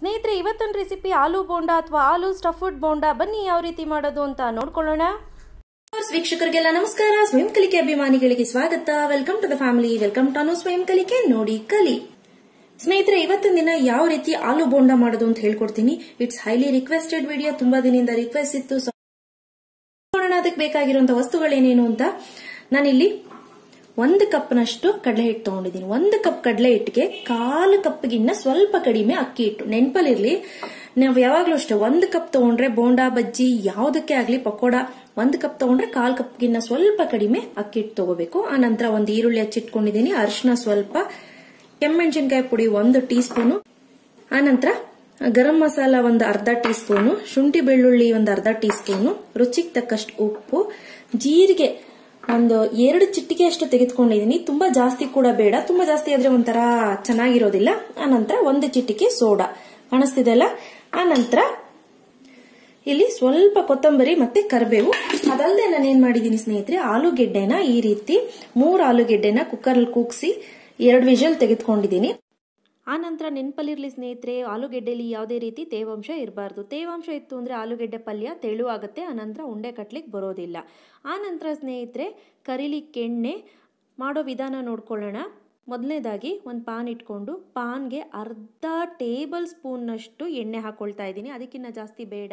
ಸ್ನೇಹಿತರೆ ಇವತ್ತೊಂದು ರೆಸಿಪಿ ಆಲೂ ಬೋಂಡ ಅಥವಾ ಆಲೂ ಸ್ಟಫುಡ್ ಬೋಂಡ ಬನ್ನಿ ಯಾವ ರೀತಿ ಮಾಡೋದು ಅಂತ ನೋಡ್ಕೊಳ್ಳೋಣ ವೀಕ್ಷಕರಿಗೆಲ್ಲ ನಮಸ್ಕಾರ ಸ್ವಯಂ ಕಲಿಕೆ ಅಭಿಮಾನಿಗಳಿಗೆ ಸ್ವಾಗತ welcome to the family welcome to ಸ್ವಯಂ ಕಲಿಕೆ ನೋಡಿ ಕಲಿ ಸ್ನೇಹಿತರೆ ಇವತ್ತಿನ ದಿನ ಯಾವ ರೀತಿ ಆಲೂ ಬೋಂಡ ಮಾಡೋದು ಅಂತ ಹೇಳ್ಕೊಡ್ತೀನಿ ಇಟ್ಸ್ ಹೈಲಿ ರಿಕ್ವೆಸ್ಟೆಡ್ ವಿಡಿಯೋ ತುಂಬಾ ದಿನದಿಂದ ರಿಕ್ವೆಸ್ಟ್ ಇತ್ತು ಅದಕ್ಕೆ ಬೇಕಾಗಿರುವಂತಹ ವಸ್ತುಗಳೇನೇನು ಅಂತ ನಾನಿಲ್ಲಿ ಒಂದು ಕಪ್ನಷ್ಟು ಕಡಲೆ ಹಿಟ್ಟು ತಗೊಂಡಿದ್ದೀನಿ ಒಂದು ಕಪ್ ಕಡಲೆ ಹಿಟ್ಟಿಗೆ ಕಾಲು ಕಪ್ಗಿನ್ನ ಸ್ವಲ್ಪ ಕಡಿಮೆ ಅಕ್ಕಿ ಹಿಟ್ಟು ನೆನಪಲ್ಲಿರ್ಲಿ ನಾವು ಯಾವಾಗಲೂ ಅಷ್ಟೇ ಒಂದು ಕಪ್ ತಗೊಂಡ್ರೆ ಬೋಂಡಾ ಬಜ್ಜಿ ಯಾವುದಕ್ಕೆ ಆಗಲಿ ಪಕೋಡ ಒಂದು ಕಪ್ ತಗೊಂಡ್ರೆ ಕಾಲ್ ಕಪ್ಗಿನ್ನ ಸ್ವಲ್ಪ ಕಡಿಮೆ ಅಕ್ಕಿ ಹಿಟ್ಟು ತಗೋಬೇಕು ಆ ನಂತರ ಒಂದು ಈರುಳ್ಳಿ ಹಚ್ಚಿಟ್ಕೊಂಡಿದ್ದೀನಿ ಅರಿಶಿನ ಸ್ವಲ್ಪ ಕೆಮ್ಮೆಣಸಿನ್ಕಾಯಿ ಪುಡಿ ಒಂದು ಟೀ ಸ್ಪೂನು ಆನಂತರ ಗರಂ ಮಸಾಲ ಒಂದು ಅರ್ಧ ಟೀ ಸ್ಪೂನು ಶುಂಠಿ ಬೆಳ್ಳುಳ್ಳಿ ಒಂದು ಅರ್ಧ ಟೀ ಸ್ಪೂನು ರುಚಿಗೆ ತಕ್ಕಷ್ಟು ಉಪ್ಪು ಜೀರಿಗೆ ಒಂದು ಎರಡು ಚಿಟ್ಟಿಗೆ ಅಷ್ಟು ತೆಗೆದುಕೊಂಡಿದ್ದೀನಿ ತುಂಬಾ ಜಾಸ್ತಿ ಕೂಡ ಬೇಡ ತುಂಬಾ ಜಾಸ್ತಿ ಆದ್ರೆ ಒಂಥರ ಚೆನ್ನಾಗಿರೋದಿಲ್ಲ ಆನಂತರ ಒಂದು ಚಿಟಿಕೆ ಸೋಡಾ ಕಾಣಿಸ್ತಿದೆ ಅಲ್ಲ ಆನಂತರ ಇಲ್ಲಿ ಸ್ವಲ್ಪ ಕೊತ್ತಂಬರಿ ಮತ್ತೆ ಕರಿಬೇವು ಅದಲ್ಲದೆ ನಾನು ಏನ್ ಮಾಡಿದ್ದೀನಿ ಸ್ನೇಹಿತರೆ ಆಲೂಗೆಡ್ಡೆನ ಈ ರೀತಿ ಮೂರು ಆಲೂಗೆಡ್ಡೆನ ಕುಕ್ಕರ್ ಅಲ್ಲಿ ಕೂಗಿಸಿ ಎರಡು ವಿಷಲ್ ತೆಗೆದುಕೊಂಡಿದ್ದೀನಿ ಆ ನಂತರ ನೆನಪಲ್ಲಿರಲಿ ಸ್ನೇಹಿತರೆ ಆಲೂಗೆಡ್ಡೆಯಲ್ಲಿ ಯಾವುದೇ ರೀತಿ ತೇವಾಂಶ ಇರಬಾರ್ದು ತೇವಾಂಶ ಇತ್ತು ಅಂದರೆ ಆಲೂಗೆಡ್ಡೆ ಪಲ್ಯ ತೆಳುವಾಗುತ್ತೆ ಆನಂತರ ಉಂಡೆ ಕಟ್ಟಲಿಕ್ಕೆ ಬರೋದಿಲ್ಲ ಆನಂತರ ಸ್ನೇಹಿತರೆ ಕರೀಲಿಕ್ಕೆ ಎಣ್ಣೆ ಮಾಡೋ ವಿಧಾನ ನೋಡ್ಕೊಳ್ಳೋಣ ಮೊದಲನೇದಾಗಿ ಒಂದು ಪಾನ್ ಇಟ್ಕೊಂಡು ಪಾನ್ಗೆ ಅರ್ಧ ಟೇಬಲ್ ಸ್ಪೂನ್ನಷ್ಟು ಎಣ್ಣೆ ಹಾಕ್ಕೊಳ್ತಾ ಇದ್ದೀನಿ ಅದಕ್ಕಿಂತ ಜಾಸ್ತಿ ಬೇಡ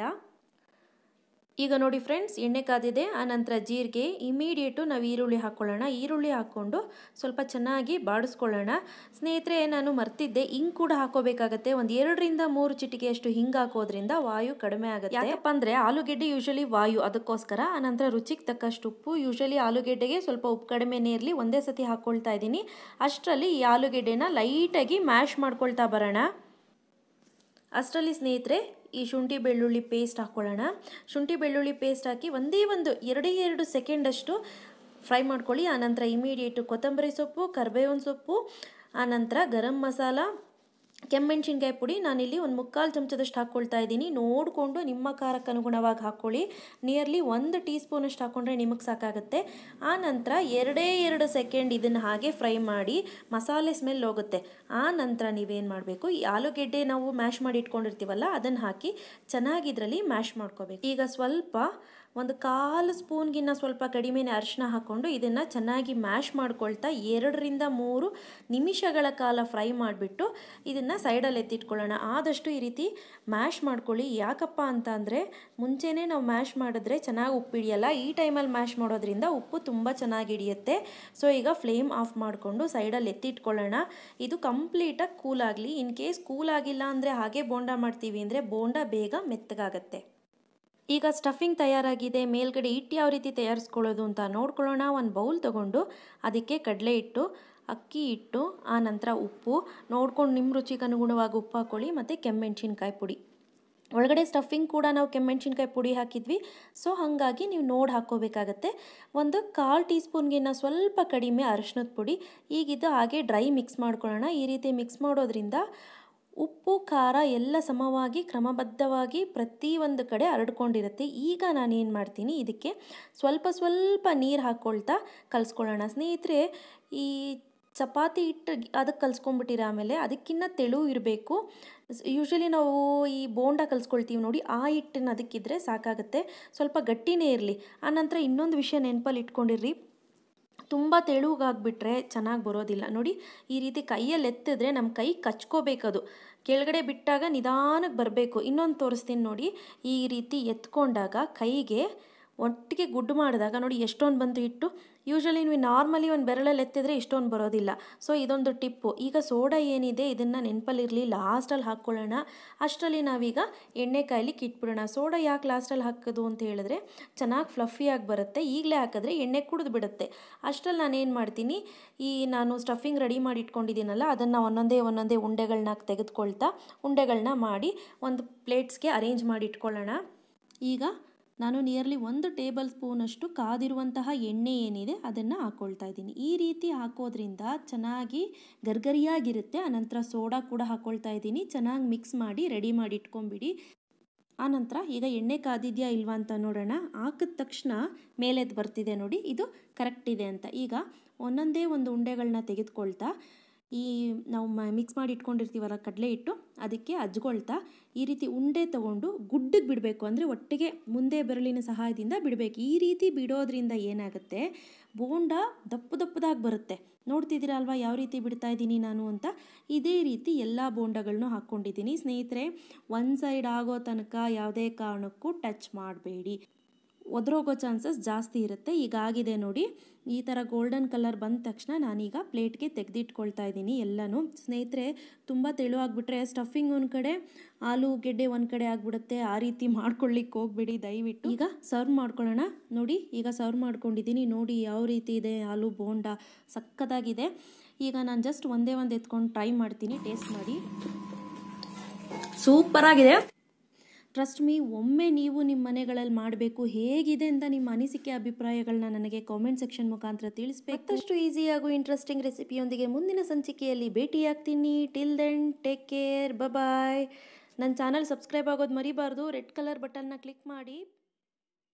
ಈಗ ನೋಡಿ ಫ್ರೆಂಡ್ಸ್ ಎಣ್ಣೆ ಕಾದಿದೆ ಆನಂತರ ಜೀರಿಗೆ ಇಮಿಡಿಯೇಟು ನಾವು ಈರುಳ್ಳಿ ಹಾಕ್ಕೊಳ್ಳೋಣ ಈರುಳ್ಳಿ ಹಾಕ್ಕೊಂಡು ಸ್ವಲ್ಪ ಚೆನ್ನಾಗಿ ಬಾಡಿಸ್ಕೊಳ್ಳೋಣ ಸ್ನೇಹಿತರೆ ನಾನು ಮರ್ತಿದ್ದೆ ಹಿಂಗೆ ಕೂಡ ಹಾಕೋಬೇಕಾಗತ್ತೆ ಒಂದು ಎರಡರಿಂದ ಮೂರು ಚಿಟಿಕೆಯಷ್ಟು ಹಿಂಗೆ ಹಾಕೋದ್ರಿಂದ ವಾಯು ಕಡಿಮೆ ಆಗುತ್ತೆ ಯಾಕಪ್ಪ ಅಂದರೆ ಆಲೂಗೆಡ್ಡೆ ಯೂಶಲಿ ವಾಯು ಅದಕ್ಕೋಸ್ಕರ ಆನಂತರ ರುಚಿಗೆ ತಕ್ಕಷ್ಟು ಉಪ್ಪು ಯೂಶಲಿ ಆಲೂಗೆಡ್ಡೆಗೆ ಸ್ವಲ್ಪ ಉಪ್ಪು ಕಡಿಮೆನೇ ಇರಲಿ ಒಂದೇ ಸತಿ ಹಾಕ್ಕೊಳ್ತಾ ಇದ್ದೀನಿ ಅಷ್ಟರಲ್ಲಿ ಈ ಆಲೂಗೆಡ್ಡೆನ ಲೈಟಾಗಿ ಮ್ಯಾಶ್ ಮಾಡ್ಕೊಳ್ತಾ ಬರೋಣ ಅಷ್ಟರಲ್ಲಿ ಸ್ನೇಹಿತರೆ ಈ ಶುಂಠಿ ಬೆಳ್ಳುಳ್ಳಿ ಪೇಸ್ಟ್ ಹಾಕ್ಕೊಳ್ಳೋಣ ಶುಂಠಿ ಬೆಳ್ಳುಳ್ಳಿ ಪೇಸ್ಟ್ ಹಾಕಿ ಒಂದೇ ಒಂದು ಎರಡೇ ಎರಡು ಸೆಕೆಂಡಷ್ಟು ಫ್ರೈ ಮಾಡ್ಕೊಳ್ಳಿ ಆನಂತರ ಇಮಿಡಿಯೇಟು ಕೊತ್ತಂಬರಿ ಸೊಪ್ಪು ಕರಿಬೇವಿನ ಸೊಪ್ಪು ಆನಂತರ ಗರಂ ಮಸಾಲ ಕೆಮ್ಮೆಣಸಿನ್ಕಾಯಿ ಪುಡಿ ನಾನಿಲ್ಲಿ ಒಂದು ಮುಕ್ಕಾಲು ಚಮಚದಷ್ಟು ಹಾಕ್ಕೊಳ್ತಾ ಇದ್ದೀನಿ ನೋಡಿಕೊಂಡು ನಿಮ್ಮ ಖಾರಕ್ಕೆ ಅನುಗುಣವಾಗಿ ಹಾಕ್ಕೊಳ್ಳಿ ನಿಯರ್ಲಿ ಒಂದು ಟೀ ಸ್ಪೂನಷ್ಟು ಹಾಕ್ಕೊಂಡ್ರೆ ನಿಮಗೆ ಸಾಕಾಗುತ್ತೆ ಆ ನಂತರ ಎರಡೇ ಎರಡು ಸೆಕೆಂಡ್ ಇದನ್ನು ಹಾಗೆ ಫ್ರೈ ಮಾಡಿ ಮಸಾಲೆ ಸ್ಮೆಲ್ ಹೋಗುತ್ತೆ ಆ ನಂತರ ನೀವೇನು ಮಾಡಬೇಕು ಈ ಆಲೂಗೆಡ್ಡೆ ನಾವು ಮ್ಯಾಶ್ ಮಾಡಿ ಇಟ್ಕೊಂಡಿರ್ತೀವಲ್ಲ ಅದನ್ನು ಹಾಕಿ ಚೆನ್ನಾಗಿ ಇದರಲ್ಲಿ ಮ್ಯಾಶ್ ಮಾಡ್ಕೋಬೇಕು ಈಗ ಸ್ವಲ್ಪ ಒಂದು ಕಾಲು ಸ್ಪೂನ್ಗಿನ್ನ ಸ್ವಲ್ಪ ಕಡಿಮೆನೇ ಅರಿಶಿನ ಹಾಕ್ಕೊಂಡು ಇದನ್ನು ಚೆನ್ನಾಗಿ ಮ್ಯಾಶ್ ಮಾಡ್ಕೊಳ್ತಾ ಎರಡರಿಂದ ಮೂರು ನಿಮಿಷಗಳ ಕಾಲ ಫ್ರೈ ಮಾಡಿಬಿಟ್ಟು ಇದನ್ನು ಸೈಡಲ್ಲಿ ಎತ್ತಿಟ್ಕೊಳ್ಳೋಣ ಆದಷ್ಟು ಈ ರೀತಿ ಮ್ಯಾಶ್ ಮಾಡ್ಕೊಳ್ಳಿ ಯಾಕಪ್ಪ ಅಂತ ಅಂದರೆ ಮುಂಚೆನೇ ನಾವು ಮ್ಯಾಶ್ ಮಾಡಿದ್ರೆ ಚೆನ್ನಾಗಿ ಉಪ್ಪಿಡಿಯಲ್ಲ ಈ ಟೈಮಲ್ಲಿ ಮ್ಯಾಶ್ ಮಾಡೋದ್ರಿಂದ ಉಪ್ಪು ತುಂಬ ಚೆನ್ನಾಗಿ ಹಿಡಿಯುತ್ತೆ ಸೊ ಈಗ ಫ್ಲೇಮ್ ಆಫ್ ಮಾಡಿಕೊಂಡು ಸೈಡಲ್ಲಿ ಎತ್ತಿಟ್ಕೊಳ್ಳೋಣ ಇದು ಕಂಪ್ಲೀಟಾಗಿ ಕೂಲಾಗಲಿ ಇನ್ ಕೇಸ್ ಕೂಲಾಗಿಲ್ಲ ಅಂದರೆ ಹಾಗೆ ಬೋಂಡ ಮಾಡ್ತೀವಿ ಅಂದರೆ ಬೋಂಡ ಬೇಗ ಮೆತ್ತಗಾಗತ್ತೆ ಈಗ ಸ್ಟಫಿಂಗ್ ತಯಾರಾಗಿದೆ ಮೇಲ್ಗಡೆ ಇಟ್ಟು ಯಾವ ರೀತಿ ತಯಾರಿಸ್ಕೊಳ್ಳೋದು ಅಂತ ನೋಡ್ಕೊಳ್ಳೋಣ ಒಂದು ಬೌಲ್ ತೊಗೊಂಡು ಅದಕ್ಕೆ ಕಡಲೆ ಹಿಟ್ಟು ಅಕ್ಕಿ ಹಿಟ್ಟು ಆನಂತರ ಉಪ್ಪು ನೋಡ್ಕೊಂಡು ನಿಮ್ಮ ರುಚಿಗೆ ಅನುಗುಣವಾಗಿ ಉಪ್ಪು ಹಾಕ್ಕೊಳ್ಳಿ ಮತ್ತು ಕೆಮ್ಮೆಣ್ಸಿನ್ಕಾಯಿ ಪುಡಿ ಒಳಗಡೆ ಸ್ಟಫಿಂಗ್ ಕೂಡ ನಾವು ಕೆಮ್ಮೆಣ್ಸಿನ್ಕಾಯಿ ಪುಡಿ ಹಾಕಿದ್ವಿ ಸೊ ಹಾಗಾಗಿ ನೀವು ನೋಡಿ ಹಾಕ್ಕೋಬೇಕಾಗತ್ತೆ ಒಂದು ಕಾಲು ಟೀ ಸ್ಪೂನ್ಗಿನ್ನ ಸ್ವಲ್ಪ ಕಡಿಮೆ ಅರಶಿನದ ಪುಡಿ ಈಗಿದ್ದು ಹಾಗೆ ಡ್ರೈ ಮಿಕ್ಸ್ ಮಾಡ್ಕೊಳ್ಳೋಣ ಈ ರೀತಿ ಮಿಕ್ಸ್ ಮಾಡೋದ್ರಿಂದ ಉಪ್ಪು ಖಾರ ಎಲ್ಲ ಸಮವಾಗಿ ಕ್ರಮಬದ್ಧವಾಗಿ ಪ್ರತಿಯೊಂದು ಕಡೆ ಹರಡ್ಕೊಂಡಿರುತ್ತೆ ಈಗ ನಾನೇನು ಮಾಡ್ತೀನಿ ಇದಕ್ಕೆ ಸ್ವಲ್ಪ ಸ್ವಲ್ಪ ನೀರು ಹಾಕ್ಕೊಳ್ತಾ ಕಲಿಸ್ಕೊಳ್ಳೋಣ ಸ್ನೇಹಿತರೆ ಈ ಚಪಾತಿ ಹಿಟ್ಟು ಅದಕ್ಕೆ ಕಲಿಸ್ಕೊಂಡ್ಬಿಟ್ಟಿರ ಆಮೇಲೆ ಅದಕ್ಕಿಂತ ತೆಳು ಇರಬೇಕು ಯೂಶ್ವಲಿ ನಾವು ಈ ಬೋಂಡ ಕಲಿಸ್ಕೊಳ್ತೀವಿ ನೋಡಿ ಆ ಹಿಟ್ಟಿನ ಅದಕ್ಕಿದ್ರೆ ಸಾಕಾಗುತ್ತೆ ಸ್ವಲ್ಪ ಗಟ್ಟಿನೇ ಇರಲಿ ಆನಂತರ ಇನ್ನೊಂದು ವಿಷಯ ನೆನಪಲ್ಲಿ ಇಟ್ಕೊಂಡಿರ್ರಿ ತುಂಬ ತೆಳುವಾಗ್ಬಿಟ್ರೆ ಚೆನ್ನಾಗಿ ಬರೋದಿಲ್ಲ ನೋಡಿ ಈ ರೀತಿ ಕೈಯಲ್ಲಿ ಎತ್ತಿದ್ರೆ ನಮ್ಮ ಕೈ ಕಚ್ಕೋಬೇಕದು ಕೆಳಗಡೆ ಬಿಟ್ಟಾಗ ನಿಧಾನಕ್ಕೆ ಬರಬೇಕು ಇನ್ನೊಂದು ತೋರಿಸ್ತೀನಿ ನೋಡಿ ಈ ರೀತಿ ಎತ್ಕೊಂಡಾಗ ಕೈಗೆ ಒಟ್ಟಿಗೆ ಗುಡ್ಡು ಮಾಡಿದಾಗ ನೋಡಿ ಎಷ್ಟೊಂದು ಬಂತು ಇಟ್ಟು ಯೂಶ್ವಲಿ ನೀವು ನಾರ್ಮಲಿ ಒಂದು ಬೆರಳಲ್ಲಿ ಎತ್ತಿದ್ರೆ ಇಷ್ಟೊಂದು ಬರೋದಿಲ್ಲ ಸೊ ಇದೊಂದು ಟಿಪ್ಪು ಈಗ ಸೋಡಾ ಏನಿದೆ ಇದನ್ನು ನೆನಪಲ್ಲಿರಲಿ ಲಾಸ್ಟಲ್ಲಿ ಹಾಕ್ಕೊಳ್ಳೋಣ ಅಷ್ಟರಲ್ಲಿ ನಾವೀಗ ಎಣ್ಣೆ ಕಾಯ್ಲಿಕ್ಕೆ ಇಟ್ಬಿಡೋಣ ಸೋಡಾ ಯಾಕೆ ಲಾಸ್ಟಲ್ಲಿ ಹಾಕೋದು ಅಂತ ಹೇಳಿದ್ರೆ ಚೆನ್ನಾಗಿ ಫ್ಲಫಿಯಾಗಿ ಬರುತ್ತೆ ಈಗಲೇ ಹಾಕಿದ್ರೆ ಎಣ್ಣೆ ಕುಡಿದು ಬಿಡುತ್ತೆ ಅಷ್ಟರಲ್ಲಿ ನಾನೇನು ಮಾಡ್ತೀನಿ ಈ ನಾನು ಸ್ಟಫಿಂಗ್ ರೆಡಿ ಮಾಡಿ ಇಟ್ಕೊಂಡಿದ್ದೀನಲ್ಲ ಅದನ್ನು ಒಂದೊಂದೇ ಒಂದೊಂದೇ ಉಂಡೆಗಳನ್ನ ತೆಗೆದುಕೊಳ್ತಾ ಉಂಡೆಗಳನ್ನ ಮಾಡಿ ಒಂದು ಪ್ಲೇಟ್ಸ್ಗೆ ಅರೇಂಜ್ ಮಾಡಿ ಇಟ್ಕೊಳ್ಳೋಣ ಈಗ ನಾನು ನಿಯರ್ಲಿ ಒಂದು ಟೇಬಲ್ ಸ್ಪೂನಷ್ಟು ಕಾದಿರುವಂತಹ ಎಣ್ಣೆ ಏನಿದೆ ಅದನ್ನು ಹಾಕ್ಕೊಳ್ತಾ ಇದ್ದೀನಿ ಈ ರೀತಿ ಹಾಕೋದ್ರಿಂದ ಚೆನ್ನಾಗಿ ಗರ್ಗರಿಯಾಗಿರುತ್ತೆ ಆನಂತರ ಸೋಡಾ ಕೂಡ ಹಾಕ್ಕೊಳ್ತಾ ಇದ್ದೀನಿ ಚೆನ್ನಾಗಿ ಮಿಕ್ಸ್ ಮಾಡಿ ರೆಡಿ ಮಾಡಿ ಇಟ್ಕೊಂಬಿಡಿ ಆನಂತರ ಈಗ ಎಣ್ಣೆ ಕಾದಿದೆಯಾ ಇಲ್ವಾ ಅಂತ ನೋಡೋಣ ಹಾಕಿದ ತಕ್ಷಣ ಮೇಲೆದ್ದು ಬರ್ತಿದೆ ನೋಡಿ ಇದು ಕರೆಕ್ಟ್ ಇದೆ ಅಂತ ಈಗ ಒಂದೊಂದೇ ಒಂದು ಉಂಡೆಗಳನ್ನ ತೆಗೆದುಕೊಳ್ತಾ ಈ ನಾವು ಮಿಕ್ಸ್ ಮಾಡಿ ಇಟ್ಕೊಂಡಿರ್ತೀವಲ್ಲ ಕಡಲೆ ಹಿಟ್ಟು ಅದಕ್ಕೆ ಅಜ್ಗೊಳ್ತಾ ಈ ರೀತಿ ಉಂಡೆ ತಗೊಂಡು ಗುಡ್ಡಕ್ಕೆ ಬಿಡಬೇಕು ಅಂದರೆ ಒಟ್ಟಿಗೆ ಮುಂದೆ ಬೆರಳಿನ ಸಹಾಯದಿಂದ ಬಿಡಬೇಕು ಈ ರೀತಿ ಬಿಡೋದ್ರಿಂದ ಏನಾಗುತ್ತೆ ಬೋಂಡ ದಪ್ಪ ದಪ್ಪದಾಗಿ ಬರುತ್ತೆ ನೋಡ್ತಿದ್ದೀರ ಅಲ್ವಾ ಯಾವ ರೀತಿ ಬಿಡ್ತಾ ಇದ್ದೀನಿ ನಾನು ಅಂತ ಇದೇ ರೀತಿ ಎಲ್ಲ ಬೋಂಡಗಳನ್ನೂ ಹಾಕ್ಕೊಂಡಿದ್ದೀನಿ ಸ್ನೇಹಿತರೆ ಒಂದು ಸೈಡ್ ಆಗೋ ತನಕ ಯಾವುದೇ ಕಾರಣಕ್ಕೂ ಟಚ್ ಮಾಡಬೇಡಿ ಒದ್ರೋಗೋ ಚಾನ್ಸಸ್ ಜಾಸ್ತಿ ಇರುತ್ತೆ ಈಗ ಆಗಿದೆ ನೋಡಿ ಈ ಥರ ಗೋಲ್ಡನ್ ಕಲರ್ ಬಂದ ತಕ್ಷಣ ನಾನೀಗ ಪ್ಲೇಟ್ಗೆ ತೆಗೆದಿಟ್ಕೊಳ್ತಾ ಇದ್ದೀನಿ ಎಲ್ಲನೂ ಸ್ನೇಹಿತರೆ ತುಂಬ ತೆಳುವಾಗಿಬಿಟ್ರೆ ಸ್ಟಫಿಂಗ್ ಒಂದು ಕಡೆ ಆಲೂಗೆಡ್ಡೆ ಒಂದು ಕಡೆ ಆಗಿಬಿಡುತ್ತೆ ಆ ರೀತಿ ಮಾಡ್ಕೊಳ್ಳಿಕ್ಕೆ ಹೋಗ್ಬಿಡಿ ದಯವಿಟ್ಟು ಈಗ ಸರ್ವ್ ಮಾಡ್ಕೊಳ್ಳೋಣ ನೋಡಿ ಈಗ ಸರ್ವ್ ಮಾಡ್ಕೊಂಡಿದ್ದೀನಿ ನೋಡಿ ಯಾವ ರೀತಿ ಇದೆ ಆಲೂ ಬೋಂಡ ಸಕ್ಕತ್ತಾಗಿದೆ ಈಗ ನಾನು ಜಸ್ಟ್ ಒಂದೇ ಒಂದು ಎತ್ಕೊಂಡು ಟ್ರೈ ಮಾಡ್ತೀನಿ ಟೇಸ್ಟ್ ಮಾಡಿ ಸೂಪರ್ ಆಗಿದೆ ಟ್ರಸ್ಟ್ ಮೀ ಒಮ್ಮೆ ನೀವು ನಿಮ್ಮ ಮನೆಗಳಲ್ಲಿ ಮಾಡಬೇಕು ಹೇಗಿದೆ ಅಂತ ನಿಮ್ಮ ಅನಿಸಿಕೆ ಅಭಿಪ್ರಾಯಗಳನ್ನ ನನಗೆ ಕಾಮೆಂಟ್ ಸೆಕ್ಷನ್ ಮುಖಾಂತರ ತಿಳಿಸಬೇಕು ಮತ್ತಷ್ಟು ಈಸಿ ಹಾಗೂ ಇಂಟ್ರೆಸ್ಟಿಂಗ್ ರೆಸಿಪಿಯೊಂದಿಗೆ ಮುಂದಿನ ಸಂಚಿಕೆಯಲ್ಲಿ ಭೇಟಿಯಾಗ್ತೀನಿ till then take care bye ನನ್ನ ಚಾನಲ್ ಸಬ್ಸ್ಕ್ರೈಬ್ ಆಗೋದು ಮರಿಬಾರ್ದು ರೆಡ್ ಕಲರ್ ಬಟನ್ನ ಕ್ಲಿಕ್ ಮಾಡಿ